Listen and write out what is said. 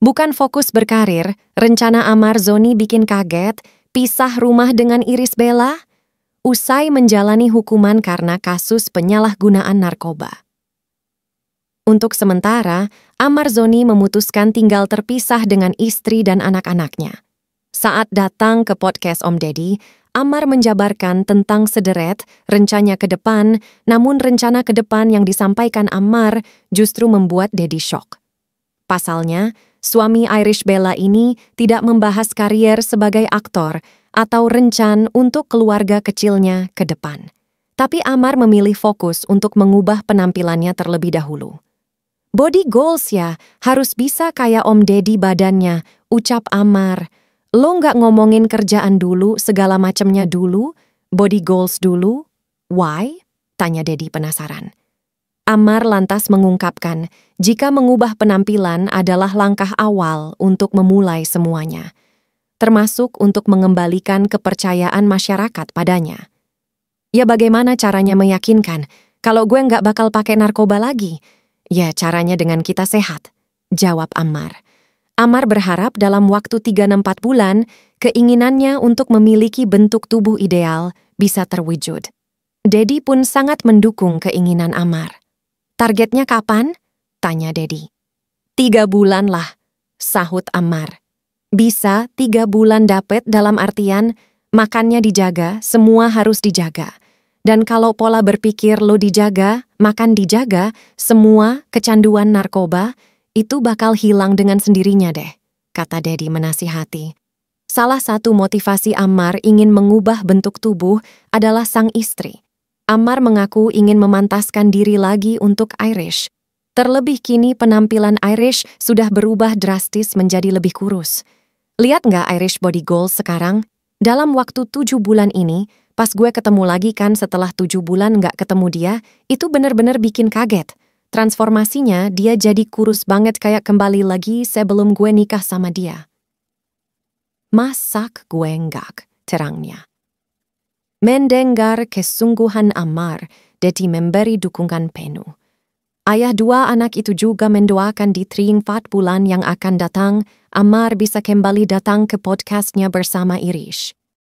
Bukan fokus berkarir, rencana Amar Zoni bikin kaget, pisah rumah dengan Iris Bella, usai menjalani hukuman karena kasus penyalahgunaan narkoba. Untuk sementara, Amar Zoni memutuskan tinggal terpisah dengan istri dan anak-anaknya. Saat datang ke podcast Om Deddy, Amar menjabarkan tentang sederet rencana ke depan, namun rencana ke depan yang disampaikan Amar justru membuat Deddy shock. Pasalnya, suami Irish Bella ini tidak membahas karier sebagai aktor atau rencan untuk keluarga kecilnya ke depan. Tapi Amar memilih fokus untuk mengubah penampilannya terlebih dahulu. Body goals ya, harus bisa kayak Om Deddy badannya, ucap Amar. Lo nggak ngomongin kerjaan dulu, segala macemnya dulu, body goals dulu? Why? Tanya Dedi penasaran. Amar lantas mengungkapkan, jika mengubah penampilan adalah langkah awal untuk memulai semuanya, termasuk untuk mengembalikan kepercayaan masyarakat padanya. Ya bagaimana caranya meyakinkan, kalau gue nggak bakal pakai narkoba lagi? Ya caranya dengan kita sehat, jawab Amar. Amar berharap dalam waktu 3-4 bulan, keinginannya untuk memiliki bentuk tubuh ideal bisa terwujud. Dedi pun sangat mendukung keinginan Amar. Targetnya kapan? Tanya Dedi. Tiga bulan lah, sahut Amar. Bisa tiga bulan dapet dalam artian makannya dijaga, semua harus dijaga. Dan kalau pola berpikir lo dijaga, makan dijaga, semua kecanduan narkoba, itu bakal hilang dengan sendirinya deh, kata Dedi menasihati. Salah satu motivasi Amar ingin mengubah bentuk tubuh adalah sang istri. Amar mengaku ingin memantaskan diri lagi untuk Irish. Terlebih kini penampilan Irish sudah berubah drastis menjadi lebih kurus. Lihat nggak Irish body goal sekarang? Dalam waktu tujuh bulan ini, pas gue ketemu lagi kan setelah tujuh bulan nggak ketemu dia, itu bener-bener bikin kaget. Transformasinya, dia jadi kurus banget kayak kembali lagi sebelum gue nikah sama dia. Masak gue enggak? terangnya mendengar kesungguhan Amar, Deti memberi dukungan penuh. Ayah dua anak itu juga mendoakan di triingfat bulan yang akan datang, Amar bisa kembali datang ke podcastnya bersama Irish.